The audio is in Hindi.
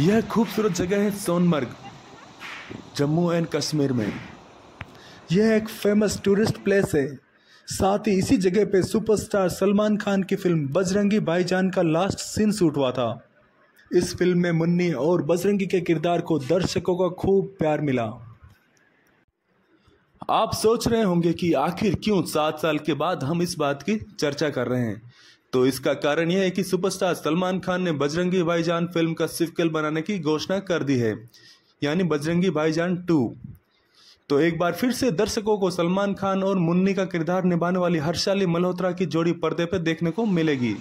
यह खूबसूरत जगह है सोनमर्ग जम्मू एंड कश्मीर में यह एक फेमस टूरिस्ट प्लेस है साथ ही इसी जगह पे सुपरस्टार सलमान खान की फिल्म बजरंगी भाईजान का लास्ट सीन शूट हुआ था इस फिल्म में मुन्नी और बजरंगी के किरदार को दर्शकों का खूब प्यार मिला आप सोच रहे होंगे कि आखिर क्यों सात साल के बाद हम इस बात की चर्चा कर रहे हैं तो इसका कारण यह है कि सुपरस्टार सलमान खान ने बजरंगी भाईजान फिल्म का सिक्वल बनाने की घोषणा कर दी है यानी बजरंगी भाईजान टू तो एक बार फिर से दर्शकों को सलमान खान और मुन्नी का किरदार निभाने वाली हर्षाली मल्होत्रा की जोड़ी पर्दे पर देखने को मिलेगी